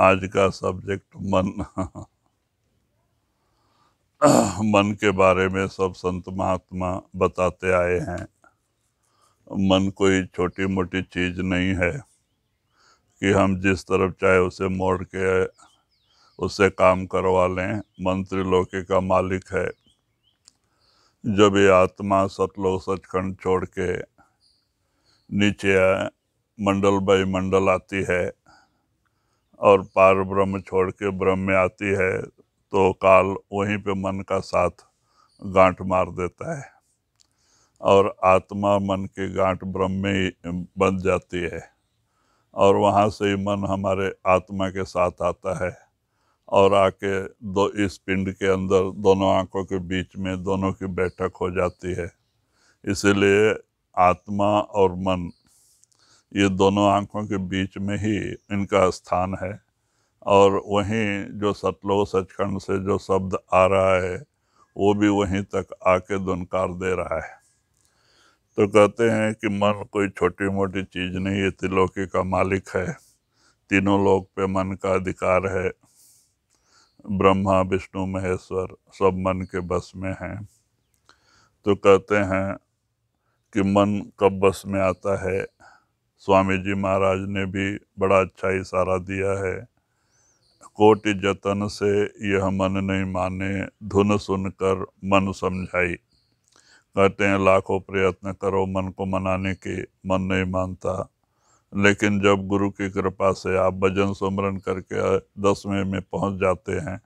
आज का सब्जेक्ट मन मन के बारे में सब संत महात्मा बताते आए हैं मन कोई छोटी मोटी चीज़ नहीं है कि हम जिस तरफ चाहे उसे मोड़ के उससे काम करवा लें मंत्री लोके का मालिक है जो भी आत्मा सतलोक सचखंड छोड़ के नीचे मंडल बाई मंडल आती है और पार ब्रह्म छोड़ के ब्रह्म में आती है तो काल वहीं पे मन का साथ गांठ मार देता है और आत्मा मन के गांठ ब्रह्म में बन जाती है और वहाँ से ही मन हमारे आत्मा के साथ आता है और आके दो इस पिंड के अंदर दोनों आंखों के बीच में दोनों की बैठक हो जाती है इसीलिए आत्मा और मन ये दोनों आँखों के बीच में ही इनका स्थान है और वहीं जो सतलोक सचखंड से जो शब्द आ रहा है वो भी वहीं तक आके दुनकार दे रहा है तो कहते हैं कि मन कोई छोटी मोटी चीज़ नहीं ये त्रिलोकी का मालिक है तीनों लोग पे मन का अधिकार है ब्रह्मा विष्णु महेश्वर सब मन के बस में हैं तो कहते हैं कि मन कब बस में आता है स्वामी जी महाराज ने भी बड़ा अच्छा इशारा दिया है कोटि जतन से यह मन नहीं माने धुन सुनकर मन समझाई कहते हैं लाखों प्रयत्न करो मन को मनाने के मन नहीं मानता लेकिन जब गुरु की कृपा से आप भजन सुमरन करके दसवें में पहुंच जाते हैं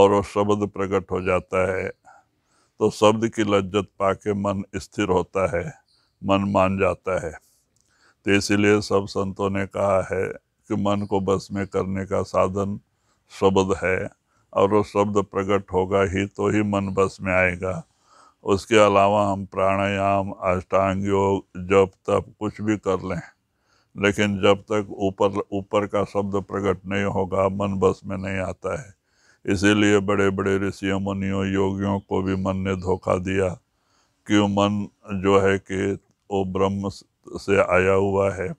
और वो शब्द प्रकट हो जाता है तो शब्द की लज्जत पाके मन स्थिर होता है मन मान जाता है तो इसलिए सब संतों ने कहा है कि मन को बस में करने का साधन शब्द है और वो शब्द प्रकट होगा ही तो ही मन बस में आएगा उसके अलावा हम प्राणायाम अष्टांग योग जब तब कुछ भी कर लें लेकिन जब तक ऊपर ऊपर का शब्द प्रकट नहीं होगा मन बस में नहीं आता है इसीलिए बड़े बड़े ऋषियों मुनियों योगियों को भी मन ने धोखा दिया कि मन जो है कि वो ब्रह्म से आया हुआ है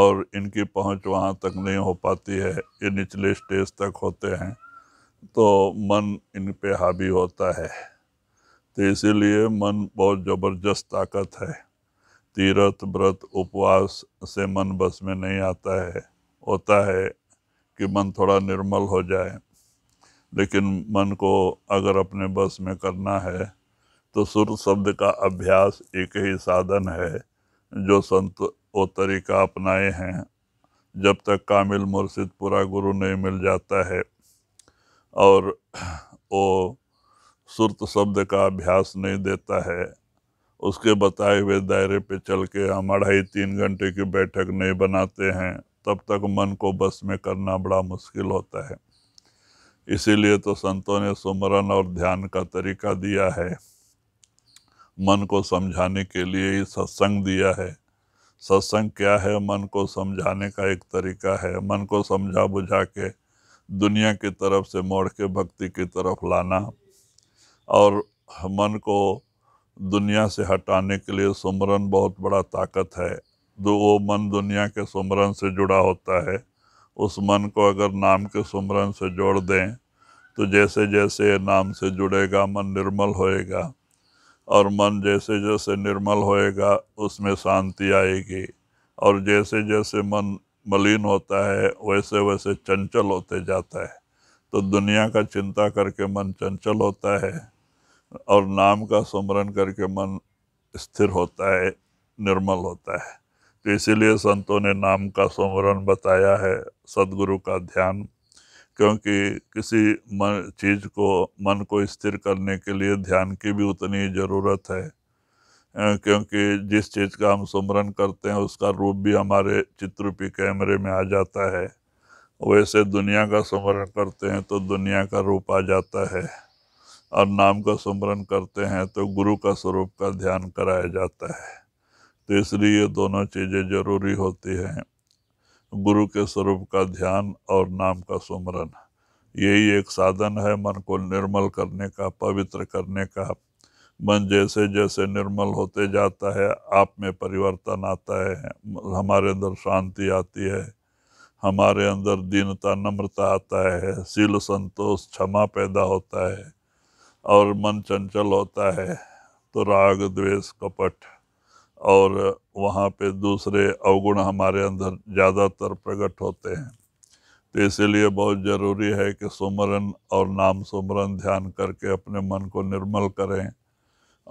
और इनकी पहुंच वहाँ तक नहीं हो पाती है ये निचले स्टेज तक होते हैं तो मन इन पे हावी होता है तो इसीलिए मन बहुत ज़बरदस्त ताकत है तीर्थ व्रत उपवास से मन बस में नहीं आता है होता है कि मन थोड़ा निर्मल हो जाए लेकिन मन को अगर अपने बस में करना है तो सुर शब्द का अभ्यास एक ही साधन है जो संत वो तरीका अपनाए हैं जब तक कामिल मुर्शिद पूरा गुरु नहीं मिल जाता है और वो सुरत शब्द का अभ्यास नहीं देता है उसके बताए हुए दायरे पे चल के हम अढ़ाई तीन घंटे की बैठक नहीं बनाते हैं तब तक मन को बस में करना बड़ा मुश्किल होता है इसीलिए तो संतों ने सुमरन और ध्यान का तरीका दिया है मन को समझाने के लिए ही सत्संग दिया है सत्संग क्या है मन को समझाने का एक तरीका है मन को समझा बुझा के दुनिया की तरफ से मोड़ के भक्ति की तरफ लाना और मन को दुनिया से हटाने के लिए सुमरन बहुत बड़ा ताकत है दो वो मन दुनिया के सुमरन से जुड़ा होता है उस मन को अगर नाम के सुमरन से जोड़ दें तो जैसे जैसे नाम से जुड़ेगा मन निर्मल होएगा और मन जैसे जैसे निर्मल होएगा उसमें शांति आएगी और जैसे जैसे मन मलिन होता है वैसे वैसे चंचल होते जाता है तो दुनिया का चिंता करके मन चंचल होता है और नाम का स्मरण करके मन स्थिर होता है निर्मल होता है तो इसीलिए संतों ने नाम का स्मरण बताया है सदगुरु का ध्यान क्योंकि किसी मन चीज़ को मन को स्थिर करने के लिए ध्यान की भी उतनी ज़रूरत है क्योंकि जिस चीज़ का हम सुमरन करते हैं उसका रूप भी हमारे चित्रपी कैमरे में आ जाता है वैसे दुनिया का सुमरन करते हैं तो दुनिया का रूप आ जाता है और नाम का सुमरन करते हैं तो गुरु का स्वरूप का ध्यान कराया जाता है तो इसलिए ये दोनों चीज़ें ज़रूरी होती हैं गुरु के स्वरूप का ध्यान और नाम का सुमरन यही एक साधन है मन को निर्मल करने का पवित्र करने का मन जैसे जैसे निर्मल होते जाता है आप में परिवर्तन आता है हमारे अंदर शांति आती है हमारे अंदर दीनता नम्रता आता है सील संतोष क्षमा पैदा होता है और मन चंचल होता है तो राग द्वेष कपट और वहाँ पे दूसरे अवगुण हमारे अंदर ज़्यादातर प्रकट होते हैं तो इसीलिए बहुत ज़रूरी है कि सुमरन और नाम सुमरन ध्यान करके अपने मन को निर्मल करें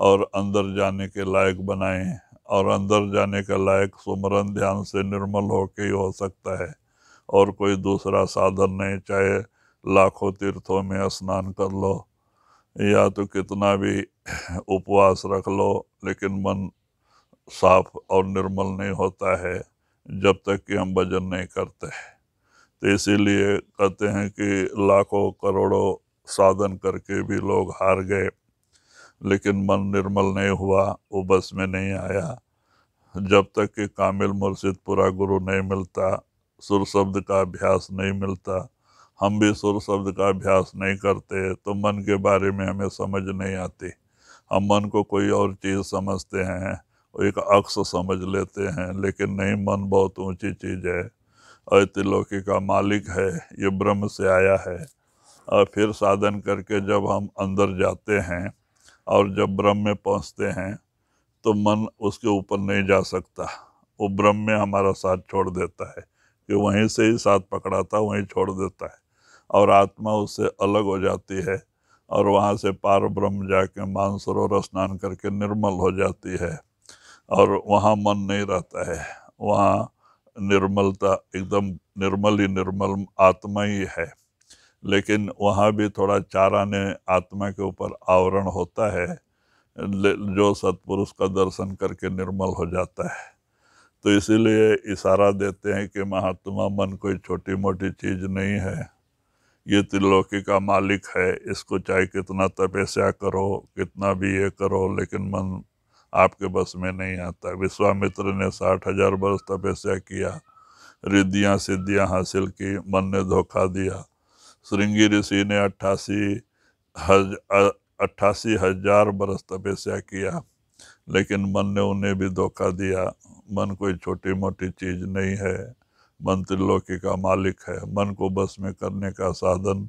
और अंदर जाने के लायक बनाएं और अंदर जाने के लायक सुमरन ध्यान से निर्मल के ही हो सकता है और कोई दूसरा साधन नहीं चाहे लाखों तीर्थों में स्नान कर लो या तो कितना भी उपवास रख लो लेकिन मन साफ और निर्मल नहीं होता है जब तक कि हम भजन नहीं करते तो इसीलिए कहते हैं कि लाखों करोड़ों साधन करके भी लोग हार गए लेकिन मन निर्मल नहीं हुआ वो बस में नहीं आया जब तक कि कामिल मुर्शिद पूरा गुरु नहीं मिलता सुर शब्द का अभ्यास नहीं मिलता हम भी सुर शब्द का अभ्यास नहीं करते तो मन के बारे में हमें समझ नहीं आती हम मन को कोई और चीज़ समझते हैं एक अक्स समझ लेते हैं लेकिन नहीं मन बहुत ऊंची चीज़ है अतिलोकी का मालिक है ये ब्रह्म से आया है और फिर साधन करके जब हम अंदर जाते हैं और जब ब्रह्म में पहुंचते हैं तो मन उसके ऊपर नहीं जा सकता वो ब्रह्म में हमारा साथ छोड़ देता है कि वहीं से ही साथ पकड़ाता वहीं छोड़ देता है और आत्मा उससे अलग हो जाती है और वहाँ से पार ब्रह्म जाके मानसरोवर स्नान करके निर्मल हो जाती है और वहाँ मन नहीं रहता है वहाँ निर्मलता एकदम निर्मल ही निर्मल आत्मा ही है लेकिन वहाँ भी थोड़ा चारा ने आत्मा के ऊपर आवरण होता है जो सतपुरुष का दर्शन करके निर्मल हो जाता है तो इसीलिए इशारा देते हैं कि महात्मा मन कोई छोटी मोटी चीज़ नहीं है ये त्रिलोकी का मालिक है इसको चाहे कितना तपस्या करो कितना भी ये करो लेकिन मन आपके बस में नहीं आता विश्वामित्र ने साठ हजार वर्ष तपस्या किया रिद्धियाँ सिद्धियाँ हासिल की मन ने धोखा दिया श्रृंगी ऋषि ने अट्ठासी हज अट्ठासी हजार बरस तपस्या किया लेकिन मन ने उन्हें भी धोखा दिया मन कोई छोटी मोटी चीज़ नहीं है मन त्रिलोकी का मालिक है मन को बस में करने का साधन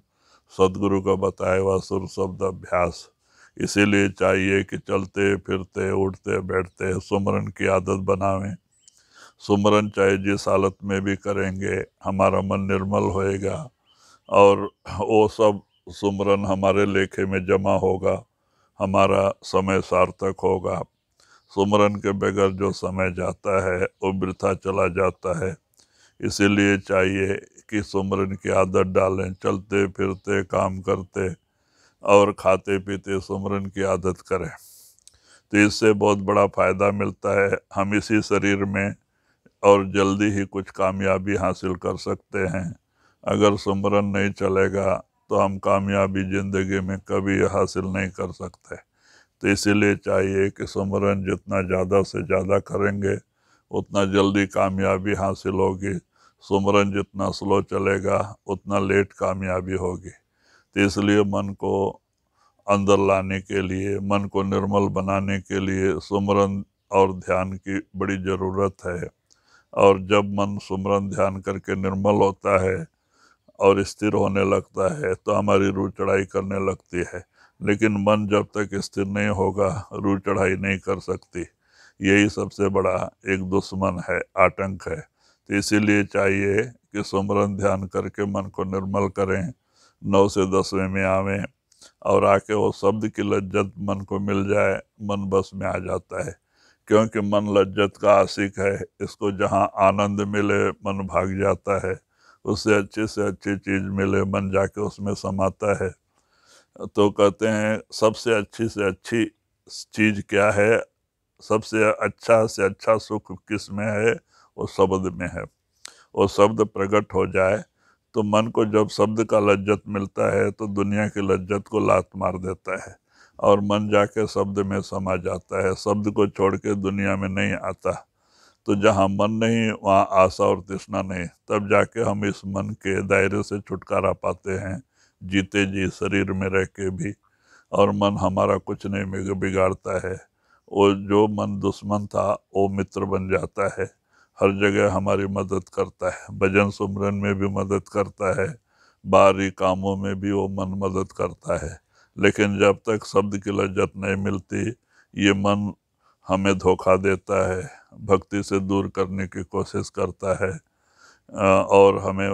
सदगुरु का बताया हुआ सुर शब्द अभ्यास इसीलिए चाहिए कि चलते फिरते उठते बैठते सुमरन की आदत बनावें सुमरन चाहे जिस हालत में भी करेंगे हमारा मन निर्मल होएगा और वो सब सुमरन हमारे लेखे में जमा होगा हमारा समय सार्थक होगा सुमरन के बगैर जो समय जाता है वो वृथा चला जाता है इसीलिए चाहिए कि सुमरन की आदत डालें चलते फिरते काम करते और खाते पीते सुमरन की आदत करें तो इससे बहुत बड़ा फ़ायदा मिलता है हम इसी शरीर में और जल्दी ही कुछ कामयाबी हासिल कर सकते हैं अगर सुमरन नहीं चलेगा तो हम कामयाबी ज़िंदगी में कभी हासिल नहीं कर सकते तो इसीलिए चाहिए कि सुमरन जितना ज़्यादा से ज़्यादा करेंगे उतना जल्दी कामयाबी हासिल होगी सुमरन जितना स्लो चलेगा उतना लेट कामयाबी होगी तो इसलिए मन को अंदर लाने के लिए मन को निर्मल बनाने के लिए सुमरन और ध्यान की बड़ी ज़रूरत है और जब मन सुमरन ध्यान करके निर्मल होता है और स्थिर होने लगता है तो हमारी रू चढ़ाई करने लगती है लेकिन मन जब तक स्थिर नहीं होगा रू चढ़ाई नहीं कर सकती यही सबसे बड़ा एक दुश्मन है आतंक है तो इसीलिए चाहिए कि सुमरन ध्यान करके मन को निर्मल करें नौ से दसवें में आवे और आके वो शब्द की लज्जत मन को मिल जाए मन बस में आ जाता है क्योंकि मन लज्जत का आशिक है इसको जहाँ आनंद मिले मन भाग जाता है उससे अच्छे से अच्छी चीज़ मिले मन जाके उसमें समाता है तो कहते हैं सबसे अच्छी से अच्छी चीज़ क्या है सबसे अच्छा से अच्छा सुख किस में है वो शब्द में है वो शब्द प्रकट हो जाए तो मन को जब शब्द का लज्जत मिलता है तो दुनिया की लज्जत को लात मार देता है और मन जाके शब्द में समा जाता है शब्द को छोड़ के दुनिया में नहीं आता तो जहाँ मन नहीं वहाँ आशा और तृष्णा नहीं तब जाके हम इस मन के दायरे से छुटकारा पाते हैं जीते जी शरीर में रह के भी और मन हमारा कुछ नहीं बिगाड़ता है वो जो मन दुश्मन था वो मित्र बन जाता है हर जगह हमारी मदद करता है भजन सुमरन में भी मदद करता है बाहरी कामों में भी वो मन मदद करता है लेकिन जब तक शब्द की लज्जत नहीं मिलती ये मन हमें धोखा देता है भक्ति से दूर करने की कोशिश करता है और हमें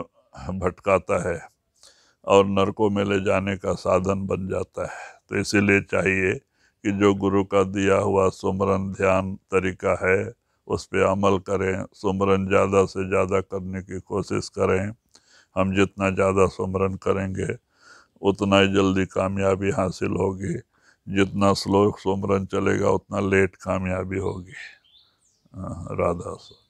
भटकाता है और नरकों में ले जाने का साधन बन जाता है तो इसीलिए चाहिए कि जो गुरु का दिया हुआ सुमरन ध्यान तरीका है उस पर अमल करें सुमरन ज़्यादा से ज़्यादा करने की कोशिश करें हम जितना ज़्यादा सुमरन करेंगे उतना ही जल्दी कामयाबी हासिल होगी जितना स्लो सुमरन चलेगा उतना लेट कामयाबी होगी हाँ, राधा सो